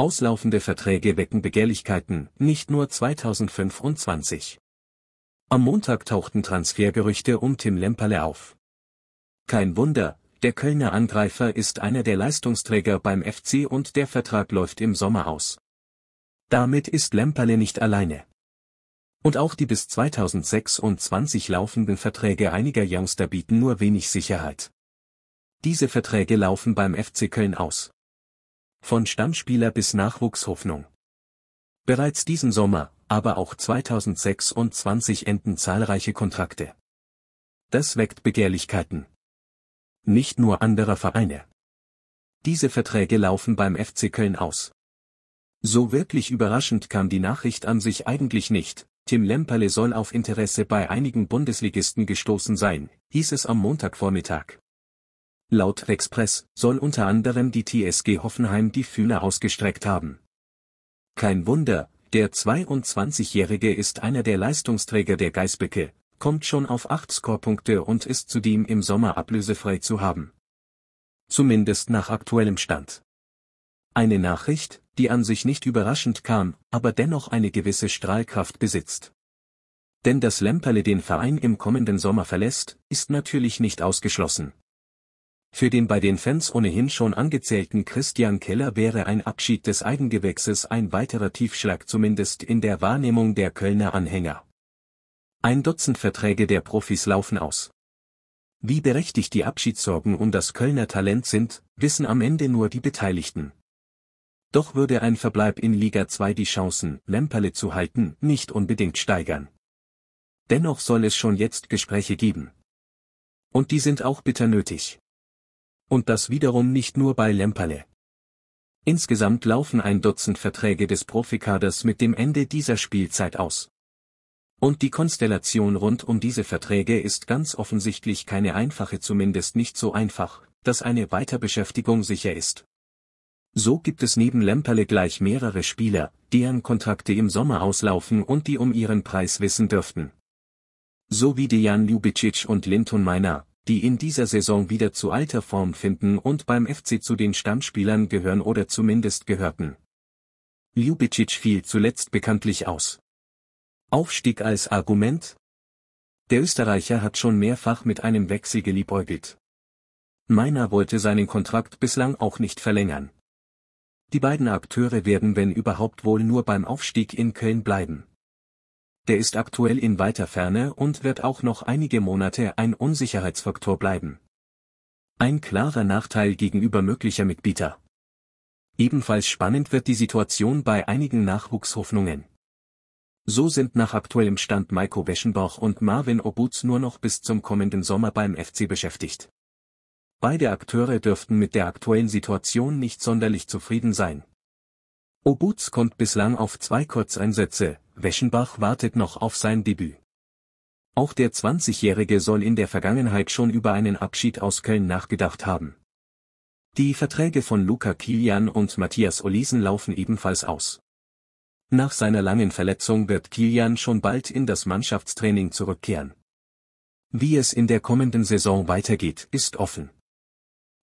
Auslaufende Verträge wecken Begehrlichkeiten, nicht nur 2025. Am Montag tauchten Transfergerüchte um Tim Lemperle auf. Kein Wunder, der Kölner Angreifer ist einer der Leistungsträger beim FC und der Vertrag läuft im Sommer aus. Damit ist Lemperle nicht alleine. Und auch die bis 2026 laufenden Verträge einiger Youngster bieten nur wenig Sicherheit. Diese Verträge laufen beim FC Köln aus. Von Stammspieler bis Nachwuchshoffnung. Bereits diesen Sommer, aber auch 2026 enden zahlreiche Kontrakte. Das weckt Begehrlichkeiten. Nicht nur anderer Vereine. Diese Verträge laufen beim FC Köln aus. So wirklich überraschend kam die Nachricht an sich eigentlich nicht. Tim Lemperle soll auf Interesse bei einigen Bundesligisten gestoßen sein, hieß es am Montagvormittag. Laut Express soll unter anderem die TSG Hoffenheim die Fühler ausgestreckt haben. Kein Wunder, der 22-Jährige ist einer der Leistungsträger der Geisbücke, kommt schon auf 8 Scorepunkte und ist zudem im Sommer ablösefrei zu haben. Zumindest nach aktuellem Stand. Eine Nachricht, die an sich nicht überraschend kam, aber dennoch eine gewisse Strahlkraft besitzt. Denn dass Lemperle den Verein im kommenden Sommer verlässt, ist natürlich nicht ausgeschlossen. Für den bei den Fans ohnehin schon angezählten Christian Keller wäre ein Abschied des Eigengewächses ein weiterer Tiefschlag zumindest in der Wahrnehmung der Kölner Anhänger. Ein Dutzend Verträge der Profis laufen aus. Wie berechtigt die Abschiedssorgen um das Kölner Talent sind, wissen am Ende nur die Beteiligten. Doch würde ein Verbleib in Liga 2 die Chancen, Lemperle zu halten, nicht unbedingt steigern. Dennoch soll es schon jetzt Gespräche geben. Und die sind auch bitter nötig. Und das wiederum nicht nur bei Lemperle. Insgesamt laufen ein Dutzend Verträge des Profikaders mit dem Ende dieser Spielzeit aus. Und die Konstellation rund um diese Verträge ist ganz offensichtlich keine einfache zumindest nicht so einfach, dass eine Weiterbeschäftigung sicher ist. So gibt es neben Lemperle gleich mehrere Spieler, deren Kontrakte im Sommer auslaufen und die um ihren Preis wissen dürften. So wie Dejan Ljubicic und Linton Meiner, die in dieser Saison wieder zu alter Form finden und beim FC zu den Stammspielern gehören oder zumindest gehörten. Ljubicic fiel zuletzt bekanntlich aus. Aufstieg als Argument? Der Österreicher hat schon mehrfach mit einem Wechsel geliebäugelt. Meiner wollte seinen Kontrakt bislang auch nicht verlängern. Die beiden Akteure werden wenn überhaupt wohl nur beim Aufstieg in Köln bleiben der ist aktuell in weiter Ferne und wird auch noch einige Monate ein Unsicherheitsfaktor bleiben. Ein klarer Nachteil gegenüber möglicher Mitbieter. Ebenfalls spannend wird die Situation bei einigen Nachwuchshoffnungen. So sind nach aktuellem Stand Maiko Weschenbach und Marvin Obutz nur noch bis zum kommenden Sommer beim FC beschäftigt. Beide Akteure dürften mit der aktuellen Situation nicht sonderlich zufrieden sein. Obutz oh, kommt bislang auf zwei Kurzeinsätze, Weschenbach wartet noch auf sein Debüt. Auch der 20-Jährige soll in der Vergangenheit schon über einen Abschied aus Köln nachgedacht haben. Die Verträge von Luca Kilian und Matthias Olisen laufen ebenfalls aus. Nach seiner langen Verletzung wird Kilian schon bald in das Mannschaftstraining zurückkehren. Wie es in der kommenden Saison weitergeht, ist offen.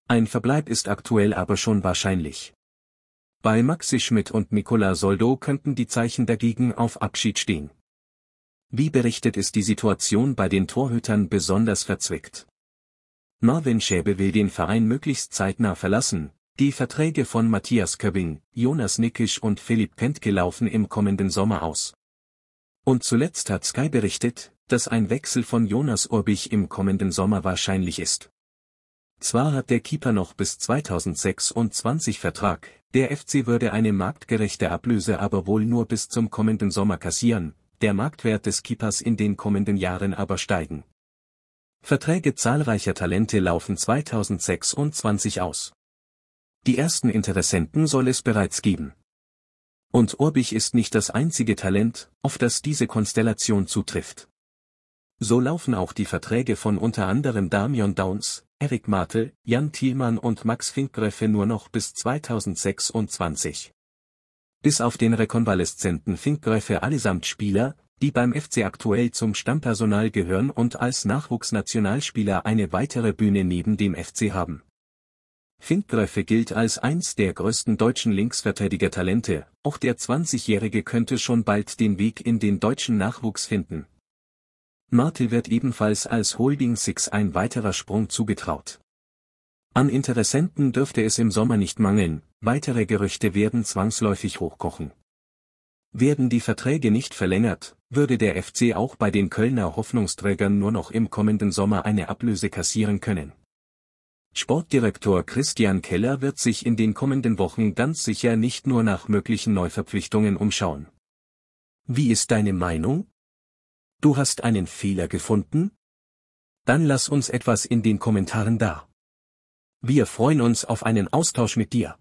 Ein Verbleib ist aktuell aber schon wahrscheinlich. Bei Maxi Schmidt und Nicola Soldo könnten die Zeichen dagegen auf Abschied stehen. Wie berichtet ist die Situation bei den Torhütern besonders verzwickt. Marvin Schäbe will den Verein möglichst zeitnah verlassen, die Verträge von Matthias Köbbing, Jonas Nickisch und Philipp Kentke laufen im kommenden Sommer aus. Und zuletzt hat Sky berichtet, dass ein Wechsel von Jonas Urbich im kommenden Sommer wahrscheinlich ist. Zwar hat der Keeper noch bis 2026 Vertrag, der FC würde eine marktgerechte Ablöse aber wohl nur bis zum kommenden Sommer kassieren, der Marktwert des Keepers in den kommenden Jahren aber steigen. Verträge zahlreicher Talente laufen 2026 aus. Die ersten Interessenten soll es bereits geben. Und Urbich ist nicht das einzige Talent, auf das diese Konstellation zutrifft. So laufen auch die Verträge von unter anderem Damion Downs, Eric Martel, Jan Thielmann und Max Finkgräfe nur noch bis 2026. Bis auf den rekonvaleszenten Finkgräfe allesamt Spieler, die beim FC aktuell zum Stammpersonal gehören und als Nachwuchsnationalspieler eine weitere Bühne neben dem FC haben. Finkgräfe gilt als eins der größten deutschen Linksverteidiger-Talente, auch der 20-Jährige könnte schon bald den Weg in den deutschen Nachwuchs finden. Marte wird ebenfalls als Holding Six ein weiterer Sprung zugetraut. An Interessenten dürfte es im Sommer nicht mangeln, weitere Gerüchte werden zwangsläufig hochkochen. Werden die Verträge nicht verlängert, würde der FC auch bei den Kölner Hoffnungsträgern nur noch im kommenden Sommer eine Ablöse kassieren können. Sportdirektor Christian Keller wird sich in den kommenden Wochen ganz sicher nicht nur nach möglichen Neuverpflichtungen umschauen. Wie ist deine Meinung? Du hast einen Fehler gefunden? Dann lass uns etwas in den Kommentaren da. Wir freuen uns auf einen Austausch mit dir.